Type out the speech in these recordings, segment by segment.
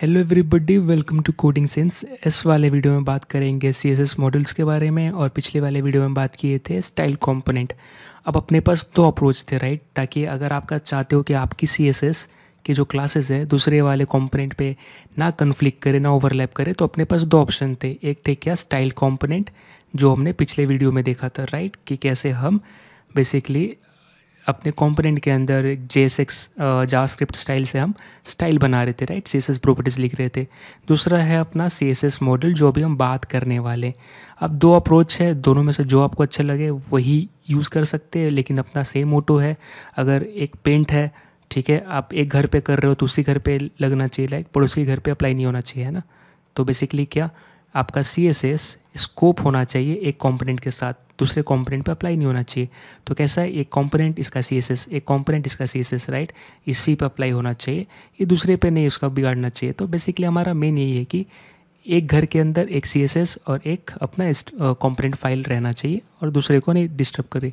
hello everybody welcome to coding sense इस वाले video में बात करेंगे सी एस एस मॉडल्स के बारे में और पिछले वाले वीडियो में बात किए थे स्टाइल कंपोनेंट अब अपने पास दो अप्रोच थे राइट ताकि अगर आपका चाहते हो कि आपकी सी एस एस के जो क्लासेस है दूसरे वाले कंपोनेंट पे ना कन्फ्लिक्ट करे ना ओवरलैप करे तो अपने पास दो ऑप्शन थे एक थे क्या स्टाइल कॉम्पोनेंट जो हमने पिछले वीडियो में देखा था राइट कि कैसे हम बेसिकली अपने कंपोनेंट के अंदर J S X JavaScript style से हम स्टाइल बना रहे थे right C S S properties लिख रहे थे दूसरा है अपना सी एस एस मॉडल जो भी हम बात करने वाले अब दो अप्रोच है दोनों में से जो आपको अच्छा लगे वही यूज़ कर सकते हैं लेकिन अपना सेम ऑटो है अगर एक पेंट है ठीक है आप एक घर पे कर रहे हो तो उसी घर पे लगना चाहिए लाइक पड़ोसी घर पे अप्लाई नहीं होना चाहिए है ना तो बेसिकली क्या आपका सी एस एस स्कोप होना चाहिए एक कॉम्पोनेंट के साथ दूसरे कॉम्पोनेंट पे अप्लाई नहीं होना चाहिए तो कैसा है एक कॉम्पोनेंट इसका सी एक कॉम्पोनेंट इसका सी राइट इसी पे अप्लाई होना चाहिए ये दूसरे पे नहीं उसका बिगाड़ना चाहिए तो बेसिकली हमारा मेन यही है कि एक घर के अंदर एक सी और एक अपना कॉम्पोनेंट फाइल रहना चाहिए और दूसरे को नहीं डिस्टर्ब करे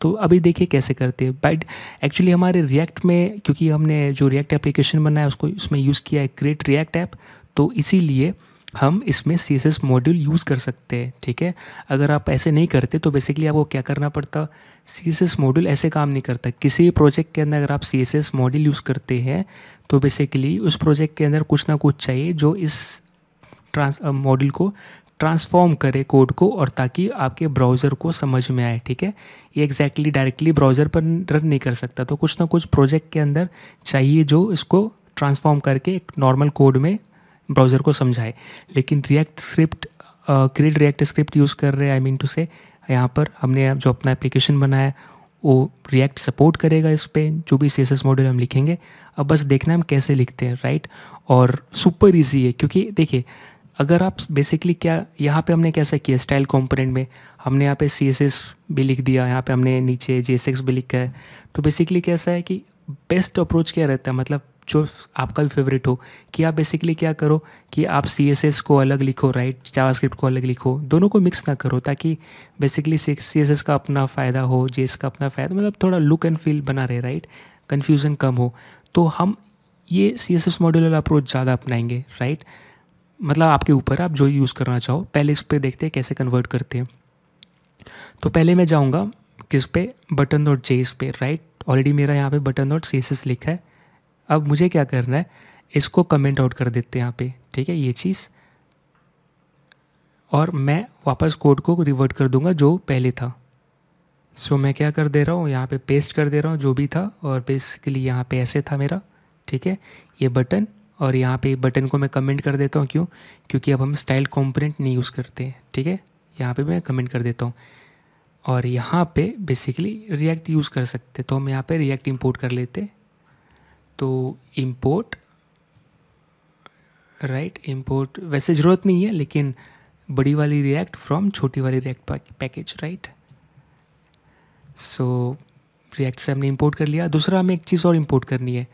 तो अभी देखिए कैसे करते हैं बट एक्चुअली हमारे रिएक्ट में क्योंकि हमने जो रिएक्ट एप्लीकेशन बनाया उसको उसमें यूज़ किया है क्रिएट रिएक्ट ऐप तो इसीलिए हम इसमें C S S module use कर सकते हैं ठीक है अगर आप ऐसे नहीं करते तो बेसिकली आपको क्या करना पड़ता सी एस एस मॉड्यूल ऐसे काम नहीं करता किसी भी प्रोजेक्ट के अंदर अगर आप C S S module use करते हैं तो बेसिकली उस प्रोजेक्ट के अंदर कुछ ना कुछ चाहिए जो इस ट्रांस मॉड्यूल को ट्रांसफॉर्म करे कोड को और ताकि आपके ब्राउज़र को समझ में आए ठीक है ये एग्जैक्टली डायरेक्टली ब्राउज़र पर रन नहीं कर सकता तो कुछ ना कुछ प्रोजेक्ट के अंदर चाहिए जो इसको ट्रांसफॉर्म करके एक नॉर्मल कोड में ब्राउज़र को समझाए लेकिन react script create react script use कर रहे हैं आई मीन टू से यहाँ पर हमने जो अपना एप्लीकेशन बनाया वो रिएक्ट सपोर्ट करेगा इस पर जो भी सी मॉडल हम लिखेंगे अब बस देखना हम कैसे लिखते हैं राइट और सुपर ईजी है क्योंकि देखिए अगर आप बेसिकली क्या यहाँ पे हमने कैसा किया स्टाइल कंपोनेंट में हमने यहाँ पे सी भी लिख दिया यहाँ पे हमने नीचे जे भी लिखा है तो बेसिकली कैसा है कि बेस्ट अप्रोच क्या रहता है मतलब जो आपका भी फेवरेट हो कि आप बेसिकली क्या करो कि आप सी को अलग लिखो राइट जावास्क्रिप्ट को अलग लिखो दोनों को मिक्स ना करो ताकि बेसिकली सी का अपना फ़ायदा हो जेस का अपना फ़ायदा मतलब थोड़ा लुक एंड फील बना रहे राइट कन्फ्यूज़न कम हो तो हम ये C S S modular approach ज़्यादा अपनाएंगे राइट मतलब आपके ऊपर आप जो यूज़ करना चाहो पहले इस पर देखते हैं कैसे कन्वर्ट करते हैं तो पहले मैं जाऊँगा किस पे बटन डॉट जे इस पे राइट ऑलरेडी मेरा यहाँ पे button dot C S S लिखा है अब मुझे क्या करना है इसको कमेंट आउट कर देते हैं यहाँ पे ठीक है ये चीज़ और मैं वापस कोड को रिवर्ट कर दूंगा जो पहले था सो so, मैं क्या कर दे रहा हूँ यहाँ पे पेस्ट कर दे रहा हूँ जो भी था और बेसिकली यहाँ पे ऐसे था मेरा ठीक है ये बटन और यहाँ पे बटन को मैं कमेंट कर देता हूँ क्यों क्योंकि अब हम स्टाइल कॉम्पोनेंट नहीं यूज़ करते हैं ठीक है यहाँ पे मैं कमेंट कर देता हूँ और यहाँ पे बेसिकली रिएक्ट यूज़ कर सकते तो हम यहाँ पर रिएक्ट इम्पोर्ट कर लेते तो इम्पोर्ट राइट इम्पोर्ट वैसे ज़रूरत नहीं है लेकिन बड़ी वाली रिएक्ट फ्रॉम छोटी वाली react package right so react से हमने इम्पोर्ट कर लिया दूसरा हमें एक चीज़ और इम्पोर्ट करनी है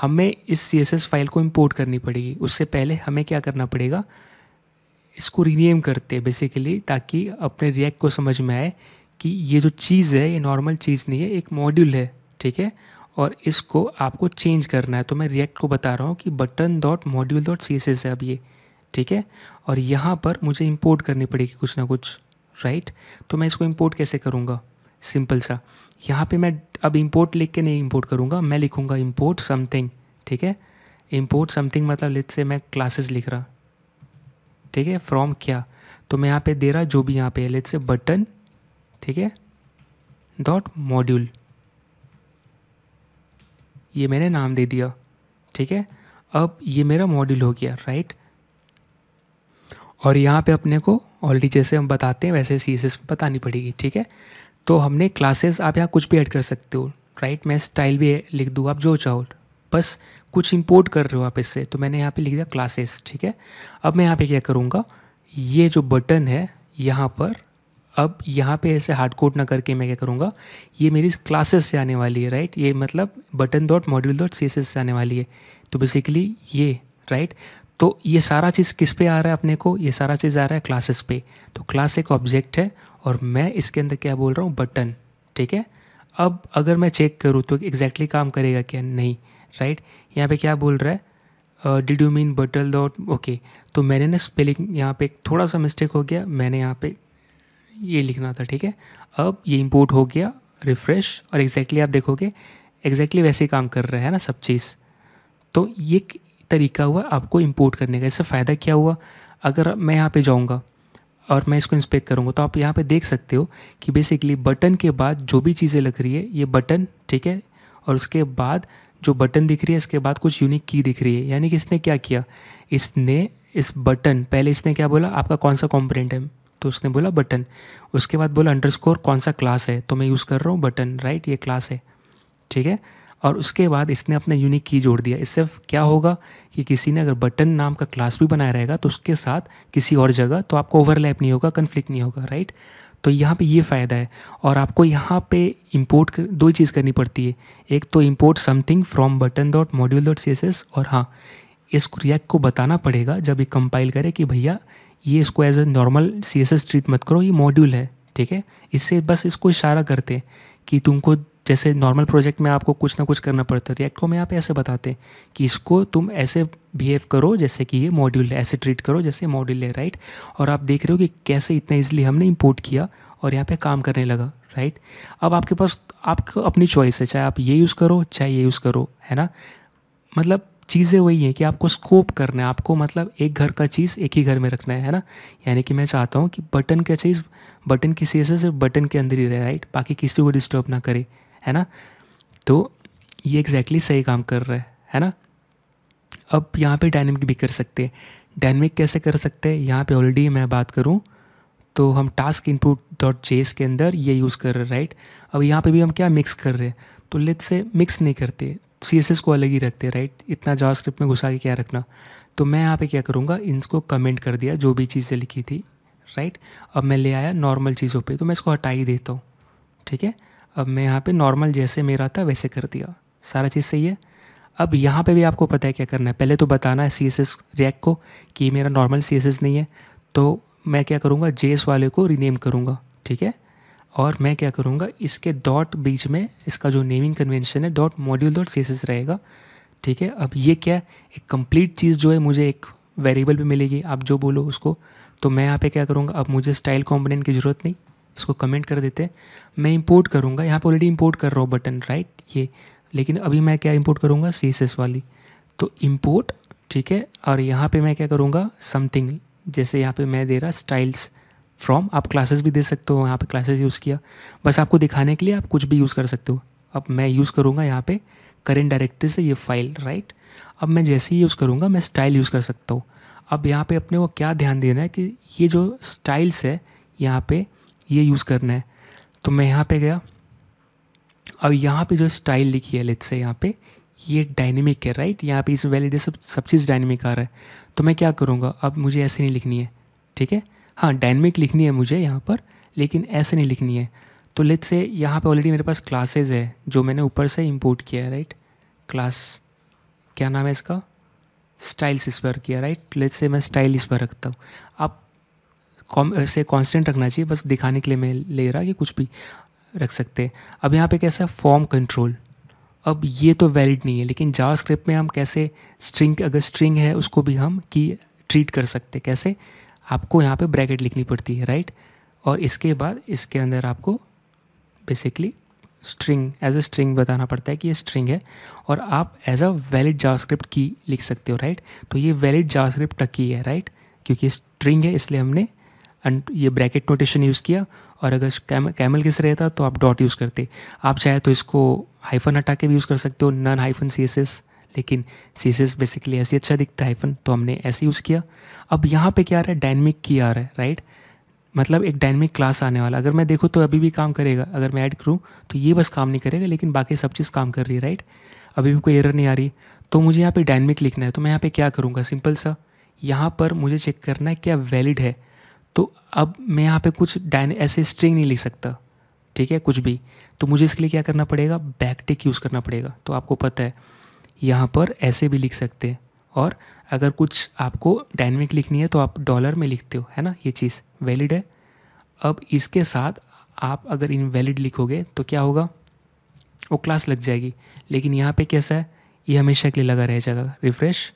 हमें इस सी फाइल को इम्पोर्ट करनी पड़ेगी उससे पहले हमें क्या करना पड़ेगा इसको रीनेम करते हैं बेसिकली ताकि अपने रिएक्ट को समझ में आए कि ये जो चीज़ है ये नॉर्मल चीज़ नहीं है एक मॉड्यूल है ठीक है और इसको आपको चेंज करना है तो मैं रिएक्ट को बता रहा हूँ कि button dot module dot C है अब ये ठीक है और यहाँ पर मुझे इम्पोर्ट करनी पड़ेगी कुछ ना कुछ राइट तो मैं इसको इम्पोर्ट कैसे करूँगा सिंपल सा यहाँ पे मैं अब इम्पोर्ट लिख के नहीं इम्पोर्ट करूँगा मैं लिखूँगा इम्पोर्ट समथिंग ठीक है इम्पोर्ट समथिंग मतलब लेट से मैं क्लासेस लिख रहा ठीक है फ्रॉम क्या तो मैं यहाँ पे दे रहा जो भी यहाँ पे लेट से बटन ठीक है डॉट मॉड्यूल ये मैंने नाम दे दिया ठीक है अब ये मेरा मॉड्यूल हो गया राइट और यहाँ पे अपने को ऑलरेडी जैसे हम बताते हैं वैसे सी एस बतानी पड़ेगी ठीक है तो हमने क्लासेस आप यहाँ कुछ भी ऐड कर सकते हो राइट मैं स्टाइल भी लिख दूँ आप जो चाहो बस कुछ इंपोर्ट कर रहे हो आप इससे तो मैंने यहाँ पे लिख दिया क्लासेस ठीक है अब मैं यहाँ पे क्या करूँगा ये जो बटन है यहाँ पर अब यहाँ पे ऐसे हार्ड कोड ना करके मैं क्या करूँगा ये मेरी क्लासेस से आने वाली है राइट ये मतलब button dot module dot C से आने वाली है तो बेसिकली ये राइट तो ये सारा चीज़ किस पे आ रहा है अपने को ये सारा चीज़ आ रहा है क्लासेस पे तो क्लास एक ऑब्जेक्ट है और मैं इसके अंदर क्या बोल रहा हूँ बटन ठीक है अब अगर मैं चेक करूँ तो एग्जैक्टली काम करेगा क्या नहीं राइट यहाँ पे क्या बोल रहा है did you mean battle dot okay तो मैंने ना स्पेलिंग यहाँ पे थोड़ा सा मिस्टेक हो गया मैंने यहाँ पे ये लिखना था ठीक है अब ये इम्पोर्ट हो गया रिफ़्रेश और एग्जैक्टली exactly आप देखोगे एग्जैक्टली exactly वैसे ही काम कर रहा है ना सब चीज़ तो ये तरीका हुआ आपको इम्पोर्ट करने का इससे फ़ायदा क्या हुआ अगर मैं यहाँ पे जाऊँगा और मैं इसको इंस्पेक्ट करूँगा तो आप यहाँ पे देख सकते हो कि बेसिकली बटन के बाद जो भी चीज़ें लग रही है ये बटन ठीक है और उसके बाद जो बटन दिख रही है इसके बाद कुछ यूनिक की दिख रही है यानी कि इसने क्या किया इसने इस बटन पहले इसने क्या बोला आपका कौन सा कॉम्पोनेंट है तो उसने बोला बटन उसके बाद बोला अंडरस्कोर कौन सा क्लास है तो मैं यूज़ कर रहा हूँ बटन राइट ये क्लास है ठीक है और उसके बाद इसने अपना यूनिक की जोड़ दिया इससे क्या होगा कि किसी ने अगर बटन नाम का क्लास भी बनाया रहेगा तो उसके साथ किसी और जगह तो आपको ओवरलैप नहीं होगा कन्फ्लिक्ट नहीं होगा राइट तो यहाँ पे ये फ़ायदा है और आपको यहाँ पे इंपोर्ट दो चीज़ करनी पड़ती है एक तो import something from button dot module dot C और हाँ इस रिएक्ट को बताना पड़ेगा जब ये कंपाइल करे कि भैया ये इसको as a normal C S S treat मत करो ये मॉड्यूल है ठीक है इससे बस इसको इशारा करते कि तुमको जैसे नॉर्मल प्रोजेक्ट में आपको कुछ ना कुछ करना पड़ता है रिएक्ट को मैं आप ऐसे बताते कि इसको तुम ऐसे बिहेव करो जैसे कि ये मॉड्यूल है ऐसे ट्रीट करो जैसे मॉड्यूल है राइट और आप देख रहे हो कि कैसे इतना ईजिली हमने इम्पोर्ट किया और यहाँ पर काम करने लगा राइट अब आपके पास आपको अपनी चॉइस है चाहे आप ये यूज़ करो चाहे ये यूज़ करो है ना मतलब चीज़ें वही हैं कि आपको स्कोप करना है आपको मतलब एक घर का चीज़ एक ही घर में रखना है है ना यानी कि मैं चाहता हूँ कि बटन का चीज़ बटन की से सिर्फ बटन के अंदर ही रहे राइट बाकी किसी को डिस्टर्ब ना करे है ना तो ये एग्जैक्टली exactly सही काम कर रहा है है ना अब यहाँ पे डायनेमिक भी कर सकते हैं डायनेमिक कैसे कर सकते हैं यहाँ पे ऑलरेडी मैं बात करूँ तो हम टास्क इनपुट डॉट जेस के अंदर ये यूज़ कर रहे हैं राइट अब यहाँ पे भी हम क्या मिक्स कर रहे हैं तो लेट से मिक्स नहीं करते सी को अलग ही रखते राइट इतना स्क्रिप्ट में घुसा के क्या रखना तो मैं यहाँ पे क्या करूँगा इनको कमेंट कर दिया जो भी चीज़ें लिखी थी राइट अब मैं ले आया नॉर्मल चीज़ों पे तो मैं इसको हटा ही देता हूँ ठीक है अब मैं यहाँ पे नॉर्मल जैसे मेरा था वैसे कर दिया सारा चीज़ सही है अब यहाँ पे भी आपको पता है क्या करना है पहले तो बताना है सी एस रिएक्ट को कि मेरा नॉर्मल सी नहीं है तो मैं क्या करूँगा जे वाले को रीनेम करूँगा ठीक है और मैं क्या करूँगा इसके डॉट बीच में इसका जो नेमिंग कन्वेंशन है डॉट मॉड्यूल डॉट सीएसएस रहेगा ठीक है अब ये क्या एक कंप्लीट चीज़ जो है मुझे एक वेरिएबल भी मिलेगी आप जो बोलो उसको तो मैं यहाँ पे क्या करूँगा अब मुझे स्टाइल कॉम्पोनेंट की ज़रूरत नहीं इसको कमेंट कर देते मैं इम्पोर्ट करूँगा यहाँ पर ऑलरेडी इम्पोर्ट कर रहा हूँ बटन राइट ये लेकिन अभी मैं क्या इम्पोर्ट करूँगा सी वाली तो इम्पोर्ट ठीक है और यहाँ पर मैं क्या करूँगा समथिंग जैसे यहाँ पर मैं दे रहा स्टाइल्स फ्रॉम आप क्लासेस भी दे सकते हो यहाँ पे क्लासेस यूज़ किया बस आपको दिखाने के लिए आप कुछ भी यूज़ कर सकते हो अब मैं यूज़ करूँगा यहाँ पे करेंट डायरेक्टरी से ये फाइल राइट अब मैं जैसे ही यूज़ करूँगा मैं स्टाइल यूज़ कर सकता हूँ अब यहाँ पे अपने को क्या ध्यान देना है कि ये जो स्टाइल्स है यहाँ पे ये यूज़ करना है तो मैं यहाँ पे गया अब यहाँ पे जो स्टाइल लिखी है लेट से यहाँ पे ये डायनेमिक है राइट यहाँ पे इस वैलिड सब सब चीज़ डायनेमिक आ रहा है तो मैं क्या करूँगा अब मुझे ऐसे नहीं लिखनी है ठीक है हाँ डायनमिक लिखनी है मुझे यहाँ पर लेकिन ऐसे नहीं लिखनी है तो लेट से यहाँ पे ऑलरेडी मेरे पास क्लासेज है जो मैंने ऊपर से इंपोर्ट किया है राइट क्लास क्या नाम है इसका स्टाइल्स इस पर किया राइट लेट से मैं स्टाइल इस पर रखता हूँ आप कॉम से कॉन्स्टेंट रखना चाहिए बस दिखाने के लिए मैं ले रहा कि कुछ भी रख सकते हैं अब यहाँ पे कैसा है फॉर्म कंट्रोल अब ये तो वैलिड नहीं है लेकिन जावास्क्रिप्ट में हम कैसे स्ट्रिंग अगर स्ट्रिंग है उसको भी हम की ट्रीट कर सकते कैसे आपको यहाँ पे ब्रैकेट लिखनी पड़ती है राइट और इसके बाद इसके अंदर आपको basically string as a string बताना पड़ता है कि ये स्ट्रिंग है और आप एज अ वैलिड जावास्क्रिप्ट की लिख सकते हो राइट तो ये वैलिड जावास्क्रिप्ट का की है राइट क्योंकि स्ट्रिंग है इसलिए हमने ये ब्रैकेट नोटेशन यूज़ किया और अगर कैमल किस रहता तो आप डॉट यूज़ करते आप चाहे तो इसको हाइफन हटा के भी यूज़ कर सकते हो non hyphen C S S लेकिन सीसेस बेसिकली ऐसे अच्छा दिखता है फन तो हमने ऐसे यूज़ किया अब यहाँ पे क्या आ रहा है डायनमिक की आ रहा है राइट मतलब एक डायनमिक क्लास आने वाला अगर मैं देखूँ तो अभी भी काम करेगा अगर मैं ऐड करूँ तो ये बस काम नहीं करेगा लेकिन बाकी सब चीज़ काम कर रही है राइट अभी भी कोई एरर नहीं आ रही तो मुझे यहाँ पर डायनमिक लिखना है तो मैं यहाँ पर क्या करूँगा सिंपल सा यहाँ पर मुझे चेक करना है क्या वैलिड है तो अब मैं यहाँ पर कुछ डायन ऐसे स्ट्रिंग नहीं लिख सकता ठीक है कुछ भी तो मुझे इसके लिए क्या करना पड़ेगा बैकटिक यूज़ करना पड़ेगा तो आपको पता है यहाँ पर ऐसे भी लिख सकते हैं और अगर कुछ आपको डायनेमिक लिखनी है तो आप डॉलर में लिखते हो है ना ये चीज़ वैलिड है अब इसके साथ आप अगर इनवैलिड लिखोगे तो क्या होगा वो क्लास लग जाएगी लेकिन यहाँ पे कैसा है ये हमेशा के लिए लगा रह जाएगा रिफ्रेश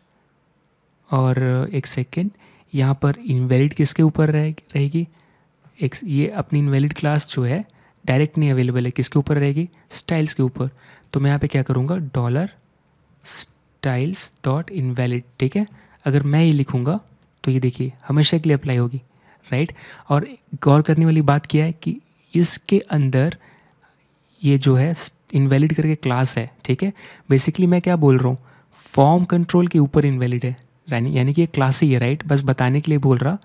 और एक सेकेंड यहाँ पर इनवैलिड किसके ऊपर रहेगी रहेगी एक ये अपनी इनवैलिड क्लास जो है डायरेक्ट नहीं अवेलेबल है किसके ऊपर रहेगी स्टाइल्स के ऊपर तो मैं यहाँ पे क्या करूँगा डॉलर स्टाइल्स डॉट इनवैलिड ठीक है अगर मैं ये लिखूँगा तो ये देखिए हमेशा के लिए अप्लाई होगी राइट और गौर करने वाली बात क्या है कि इसके अंदर ये जो है इनवैलिड करके क्लास है ठीक है बेसिकली मैं क्या बोल रहा हूँ फॉर्म कंट्रोल के ऊपर इनवैलिड है यानी यानी कि ये क्लास ही है राइट बस बताने के लिए बोल रहा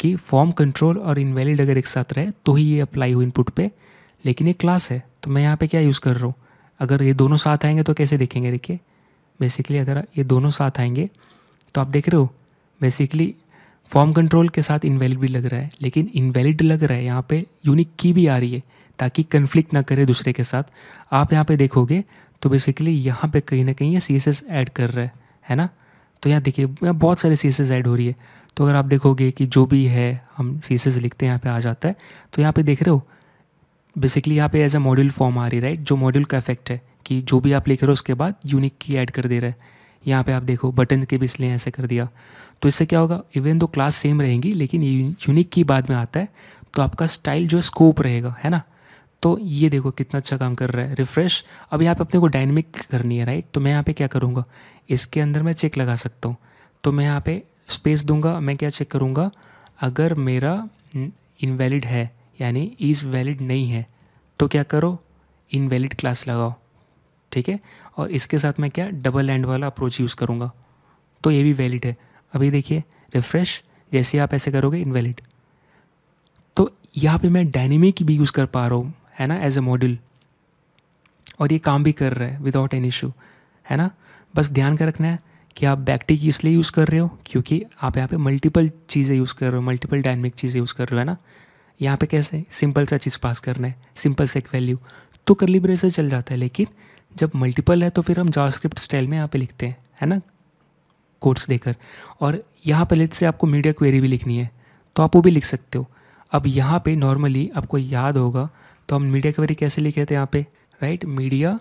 कि फॉर्म कंट्रोल और इनवैलिड अगर एक साथ रहे तो ही ये अप्लाई हो इनपुट पे लेकिन ये क्लास है तो मैं यहाँ पे क्या यूज़ कर रहा हूँ अगर ये दोनों साथ आएंगे तो कैसे देखेंगे देखिए बेसिकली अगर ये दोनों साथ आएंगे तो आप देख रहे हो बेसिकली फॉर्म कंट्रोल के साथ इनवैलिड भी लग रहा है लेकिन इनवैलिड लग रहा है यहाँ पे यूनिक की भी आ रही है ताकि कन्फ्लिक्ट ना करे दूसरे के साथ आप यहाँ पे देखोगे तो बेसिकली यहाँ पे कहीं ना कहीं ये सी एस ऐड कर रहा है है ना तो यहाँ देखिए यहाँ बहुत सारे सी एस ऐड हो रही है तो अगर आप देखोगे कि जो भी है हम सी एस लिखते हैं यहाँ पर आ जाता है तो यहाँ पर देख रहे हो बेसिकली यहाँ पे एज अ मॉड्यूल फॉर्म आ रही राइट जो मॉड्यूल का इफेक्ट है कि जो भी आप लिख रहे हो उसके बाद यूनिक की ऐड कर दे रहा है यहाँ पे आप देखो बटन के भी इसलिए ऐसे कर दिया तो इससे क्या होगा इवन दो क्लास सेम रहेंगी लेकिन यूनिक की बाद में आता है तो आपका स्टाइल जो है स्कोप रहेगा है ना तो ये देखो कितना अच्छा काम कर रहा है रिफ्रेश अब यहाँ पे अपने को डायनेमिक करनी है राइट तो मैं यहाँ पे क्या करूँगा इसके अंदर मैं चेक लगा सकता हूँ तो मैं यहाँ पे स्पेस दूंगा मैं क्या चेक करूँगा अगर मेरा इनवैलिड है यानी इज़ वैलिड नहीं है तो क्या करो इनवैलिड क्लास लगाओ ठीक है और इसके साथ मैं क्या डबल एंड वाला अप्रोच यूज़ करूँगा तो ये भी वैलिड है अभी देखिए रिफ्रेश जैसे आप ऐसे करोगे इनवैलिड तो यहाँ पे मैं डायनेमिक भी यूज़ कर पा रहा हूँ है ना एज ए मॉड्यूल और ये काम भी कर रहा है विदाउट एनी इशू है ना बस ध्यान कर रखना है कि आप बैक्टी की इसलिए यूज़ कर रहे हो क्योंकि आप यहाँ पे मल्टीपल चीज़ें यूज़ कर रहे हो मल्टीपल डायनेमिक चीज़ें यूज़ कर रहे हो है ना यहाँ पे कैसे सिंपल सा चीज़ पास करना है सिंपल से एक वैल्यू तो कर्ली ब्रेस चल जाता है लेकिन जब मल्टीपल है तो फिर हम जावास्क्रिप्ट स्टाइल में यहाँ पे लिखते हैं है ना कोड्स देकर और यहाँ पर लेट से आपको मीडिया क्वेरी भी लिखनी है तो आप वो भी लिख सकते हो अब यहाँ पे नॉर्मली आपको याद होगा तो हम मीडिया क्वेरी कैसे लिखे थे यहाँ पे राइट मीडिया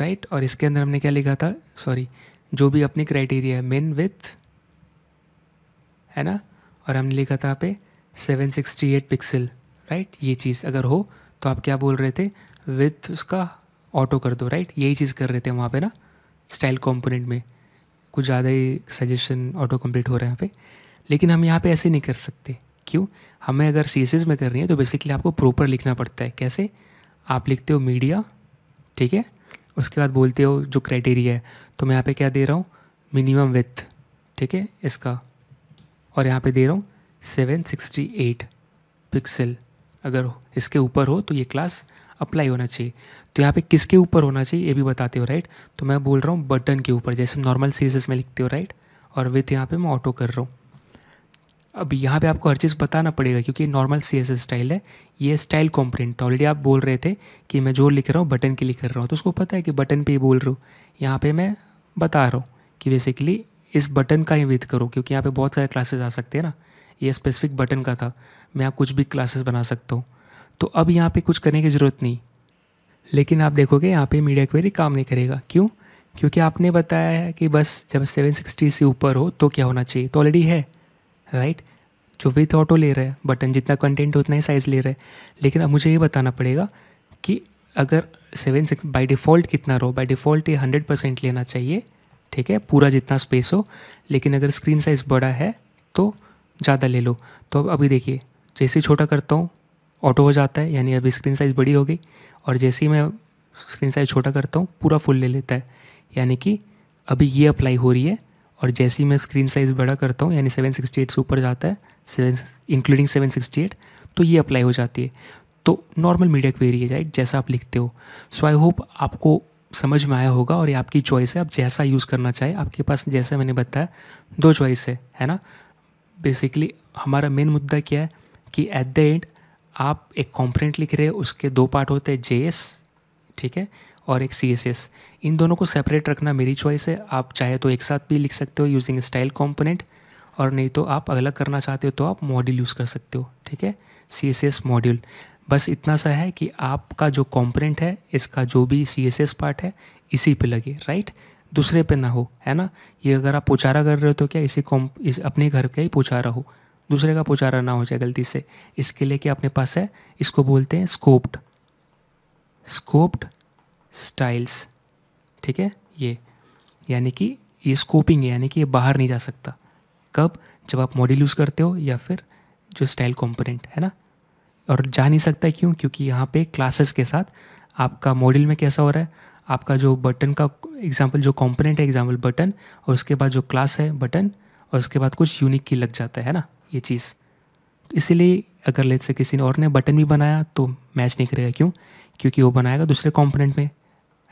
राइट और इसके अंदर हमने क्या लिखा था सॉरी जो भी अपनी क्राइटेरिया है मेन विथ है ना और हमने लिखा था यहाँ पे एट पिक्सल राइट ये चीज़ अगर हो तो आप क्या बोल रहे थे विथ उसका ऑटो कर दो राइट यही चीज़ कर रहे थे वहाँ पे ना स्टाइल कंपोनेंट में कुछ ज़्यादा ही सजेशन ऑटो कंप्लीट हो रहे हैं यहाँ पे लेकिन हम यहाँ पे ऐसे नहीं कर सकते क्यों हमें अगर सी में करनी है तो बेसिकली आपको प्रॉपर लिखना पड़ता है कैसे आप लिखते हो मीडिया ठीक है उसके बाद बोलते हो जो क्राइटेरिया है तो मैं यहाँ पे क्या दे रहा हूँ मिनिमम विथ ठीक है इसका और यहाँ पे दे रहा हूँ एट पिक्सल अगर इसके ऊपर हो तो ये क्लास अप्लाई होना चाहिए तो यहाँ पे किसके ऊपर होना चाहिए ये भी बताते हो राइट तो मैं बोल रहा हूँ बटन के ऊपर जैसे नॉर्मल सीरीज में लिखते हो राइट और विथ यहाँ पे मैं ऑटो कर रहा हूँ अब यहाँ पे आपको हर चीज़ बताना पड़ेगा क्योंकि नॉर्मल सी एस स्टाइल है ये स्टाइल कॉम्प्रिंट था ऑलरेडी आप बोल रहे थे कि मैं जो लिख रहा हूँ बटन के लिए कर रहा हूँ तो उसको पता है कि बटन पे ही बोल रहा हूँ यहाँ पे मैं बता रहा हूँ कि बेसिकली इस बटन का ही विथ करो क्योंकि यहाँ पे बहुत सारे क्लासेस आ सकते हैं ना ये स्पेसिफिक बटन का था मैं यहाँ कुछ भी क्लासेस बना सकता हूँ तो अब यहाँ पे कुछ करने की ज़रूरत नहीं लेकिन आप देखोगे यहाँ पे मीडिया क्वेरी काम नहीं करेगा क्यों क्योंकि आपने बताया है कि बस जब 760 से ऊपर हो तो क्या होना चाहिए तो ऑलरेडी है राइट जो विथ ऑटो ले रहे हैं बटन जितना कंटेंट उतना ही साइज़ ले रहे हैं लेकिन अब मुझे ये बताना पड़ेगा कि अगर सेवन सिक्स बाई डिफ़ॉल्ट कितना रहो बाई डिफ़ॉल्ट ये हंड्रेड परसेंट लेना चाहिए ठीक है पूरा जितना स्पेस हो लेकिन अगर स्क्रीन साइज़ बड़ा है तो ज़्यादा ले लो तो अब अभी देखिए जैसे छोटा करता हूँ ऑटो हो जाता है यानी अभी स्क्रीन साइज़ बड़ी हो गई और जैसे ही मैं स्क्रीन साइज़ छोटा करता हूँ पूरा फुल ले लेता है यानी कि अभी ये अप्लाई हो रही है और जैसे ही मैं स्क्रीन साइज़ बड़ा करता हूँ यानी सेवन सिक्सटी एट से ऊपर जाता है seven including seven sixty eight तो ये अप्लाई हो जाती है तो नॉर्मल मीडिया क्वेरी है राइट जैसा आप लिखते हो सो आई होप आपको समझ में आया होगा और ये आपकी चॉइस है आप जैसा यूज़ करना चाहे आपके पास जैसा मैंने बताया दो चॉइस है है ना बेसिकली हमारा मेन मुद्दा क्या है कि एट द एंड आप एक कॉम्पोनेंट लिख रहे हो उसके दो पार्ट होते हैं जे ठीक है और एक सी एस एस इन दोनों को सेपरेट रखना मेरी चॉइस है आप चाहे तो एक साथ भी लिख सकते हो यूजिंग स्टाइल कॉम्पोनेंट और नहीं तो आप अलग करना चाहते हो तो आप मॉड्यूल यूज़ कर सकते हो ठीक है सी एस एस मॉड्यूल बस इतना सा है कि आपका जो कॉम्पोनेंट है इसका जो भी सी एस एस पार्ट है इसी पे लगे राइट दूसरे पे ना हो है ना ये अगर आप पोचारा कर रहे हो तो क्या इसी कॉम इस अपने घर का ही पोचारा हो दूसरे का पुचारा ना हो जाए गलती से इसके लिए क्या अपने पास है इसको बोलते हैं स्कोप्ड स्कोप्ड स्टाइल्स ठीक है ये यानी कि ये स्कोपिंग है यानी कि ये बाहर नहीं जा सकता कब जब आप मॉडल यूज़ करते हो या फिर जो स्टाइल कंपोनेंट है ना और जा नहीं सकता क्यों क्योंकि यहाँ पे क्लासेस के साथ आपका मॉडल में कैसा हो रहा है आपका जो बटन का एग्जाम्पल जो कॉम्पोनेंट है एग्जाम्पल बटन और उसके बाद जो क्लास है बटन और उसके बाद कुछ यूनिक की लग जाता है ना ये चीज़ तो इसीलिए अगर लेट से किसी ने और ने बटन भी बनाया तो मैच नहीं करेगा क्यों क्योंकि वो बनाएगा दूसरे कॉम्पोनेंट में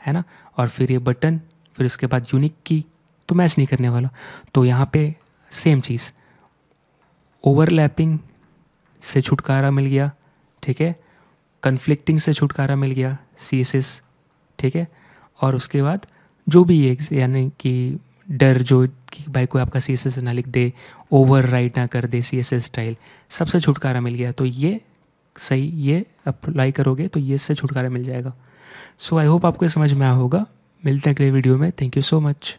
है ना और फिर ये बटन फिर उसके बाद यूनिक की तो मैच नहीं करने वाला तो यहाँ पे सेम चीज़ ओवरलैपिंग से छुटकारा मिल गया ठीक है कन्फ्लिक्टिंग से छुटकारा मिल गया सी ठीक है और उसके बाद जो भी एक यानी कि डर जो कि भाई कोई आपका सी एस ना लिख दे ओवर राइट ना कर दे सी एस स्टाइल सबसे छुटकारा मिल गया तो ये सही ये अप्लाई करोगे तो ये इससे छुटकारा मिल जाएगा सो आई होप आपको समझ में आया होगा मिलते हैं अगले वीडियो में थैंक यू सो मच